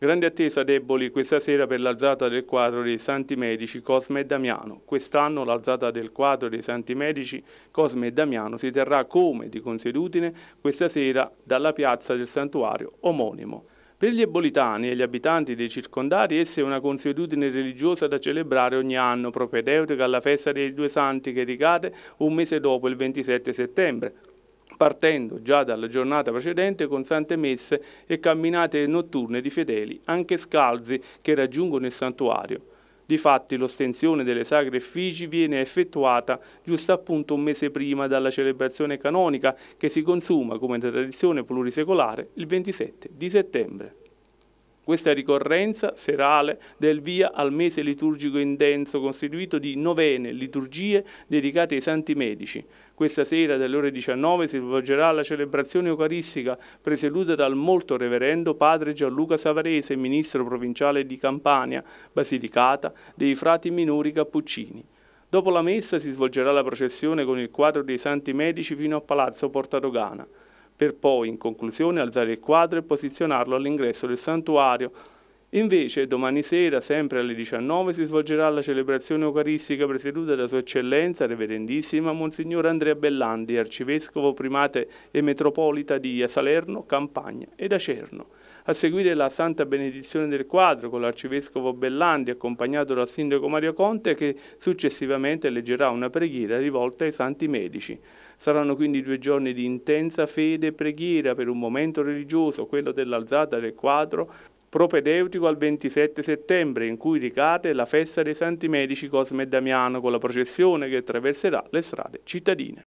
Grande attesa deboli questa sera per l'alzata del quadro dei Santi Medici Cosme e Damiano. Quest'anno l'alzata del quadro dei Santi Medici Cosme e Damiano si terrà come di consuetudine questa sera dalla piazza del santuario omonimo. Per gli ebolitani e gli abitanti dei circondari essa è una consuetudine religiosa da celebrare ogni anno propedeutica alla festa dei due santi che ricade un mese dopo il 27 settembre, partendo già dalla giornata precedente con sante messe e camminate notturne di fedeli, anche scalzi, che raggiungono il santuario. Difatti l'ostensione delle sacre effigie viene effettuata giusto appunto un mese prima dalla celebrazione canonica che si consuma come tradizione plurisecolare il 27 di settembre. Questa ricorrenza serale del via al mese liturgico intenso costituito di novene, liturgie dedicate ai santi medici. Questa sera dalle ore 19 si svolgerà la celebrazione eucaristica presieduta dal molto reverendo padre Gianluca Savarese, ministro provinciale di Campania, Basilicata, dei frati minori cappuccini. Dopo la messa si svolgerà la processione con il quadro dei santi medici fino a Palazzo Porta Dogana per poi in conclusione alzare il quadro e posizionarlo all'ingresso del santuario Invece domani sera, sempre alle 19, si svolgerà la celebrazione eucaristica presieduta da Sua Eccellenza Reverendissima Monsignor Andrea Bellandi, arcivescovo primate e metropolita di Salerno, Campagna ed Acerno. A seguire la santa benedizione del quadro con l'arcivescovo Bellandi accompagnato dal sindaco Mario Conte che successivamente leggerà una preghiera rivolta ai santi medici. Saranno quindi due giorni di intensa fede e preghiera per un momento religioso, quello dell'alzata del quadro, propedeutico al 27 settembre in cui ricade la festa dei Santi Medici Cosme e Damiano con la processione che attraverserà le strade cittadine.